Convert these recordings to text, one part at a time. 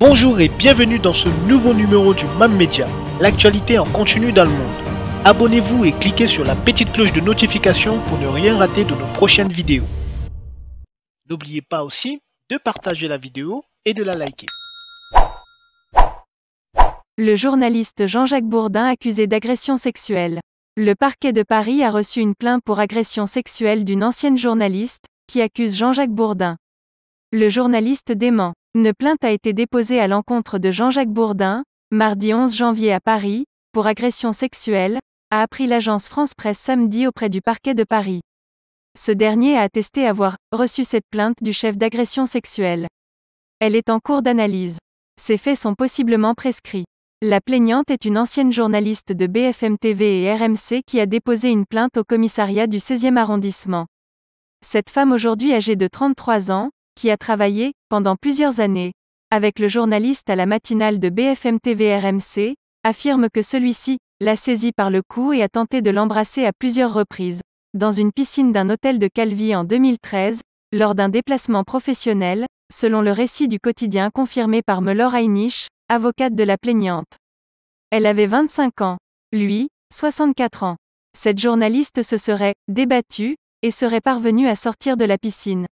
Bonjour et bienvenue dans ce nouveau numéro du MAM Media, l'actualité en continu dans le monde. Abonnez-vous et cliquez sur la petite cloche de notification pour ne rien rater de nos prochaines vidéos. N'oubliez pas aussi de partager la vidéo et de la liker. Le journaliste Jean-Jacques Bourdin accusé d'agression sexuelle. Le parquet de Paris a reçu une plainte pour agression sexuelle d'une ancienne journaliste, qui accuse Jean-Jacques Bourdin. Le journaliste dément. Une plainte a été déposée à l'encontre de Jean-Jacques Bourdin, mardi 11 janvier à Paris, pour agression sexuelle, a appris l'agence France-Presse samedi auprès du parquet de Paris. Ce dernier a attesté avoir reçu cette plainte du chef d'agression sexuelle. Elle est en cours d'analyse. Ces faits sont possiblement prescrits. La plaignante est une ancienne journaliste de BFM TV et RMC qui a déposé une plainte au commissariat du 16e arrondissement. Cette femme aujourd'hui âgée de 33 ans, qui a travaillé, pendant plusieurs années, avec le journaliste à la matinale de BFM TV RMC, affirme que celui-ci l'a saisi par le cou et a tenté de l'embrasser à plusieurs reprises, dans une piscine d'un hôtel de Calvi en 2013, lors d'un déplacement professionnel, selon le récit du quotidien confirmé par Melor Heinisch, avocate de la plaignante. Elle avait 25 ans, lui, 64 ans. Cette journaliste se serait débattue et serait parvenue à sortir de la piscine.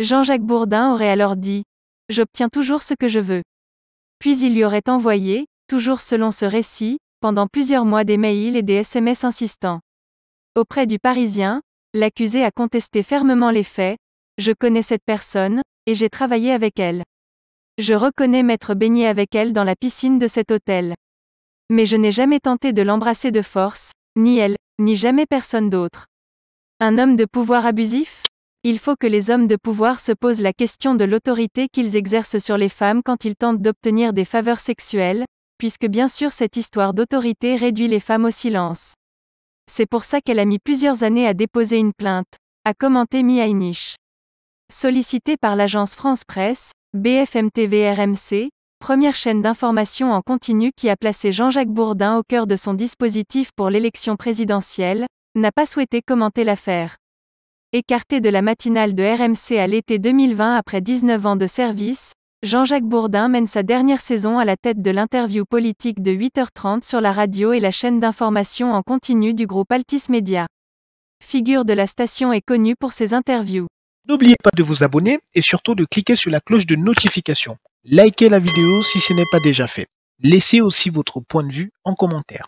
Jean-Jacques Bourdin aurait alors dit ⁇ J'obtiens toujours ce que je veux ⁇ Puis il lui aurait envoyé, toujours selon ce récit, pendant plusieurs mois des mails et des SMS insistants. Auprès du Parisien, l'accusé a contesté fermement les faits, Je connais cette personne, et j'ai travaillé avec elle. Je reconnais m'être baigné avec elle dans la piscine de cet hôtel. Mais je n'ai jamais tenté de l'embrasser de force, ni elle, ni jamais personne d'autre. Un homme de pouvoir abusif il faut que les hommes de pouvoir se posent la question de l'autorité qu'ils exercent sur les femmes quand ils tentent d'obtenir des faveurs sexuelles, puisque bien sûr cette histoire d'autorité réduit les femmes au silence. C'est pour ça qu'elle a mis plusieurs années à déposer une plainte, a commenté Mia Inish. Sollicitée par l'agence France Presse, BFM TV RMC, première chaîne d'information en continu qui a placé Jean-Jacques Bourdin au cœur de son dispositif pour l'élection présidentielle, n'a pas souhaité commenter l'affaire. Écarté de la matinale de RMC à l'été 2020 après 19 ans de service, Jean-Jacques Bourdin mène sa dernière saison à la tête de l'interview politique de 8h30 sur la radio et la chaîne d'information en continu du groupe Altis Média. Figure de la station est connue pour ses interviews. N'oubliez pas de vous abonner et surtout de cliquer sur la cloche de notification. Likez la vidéo si ce n'est pas déjà fait. Laissez aussi votre point de vue en commentaire.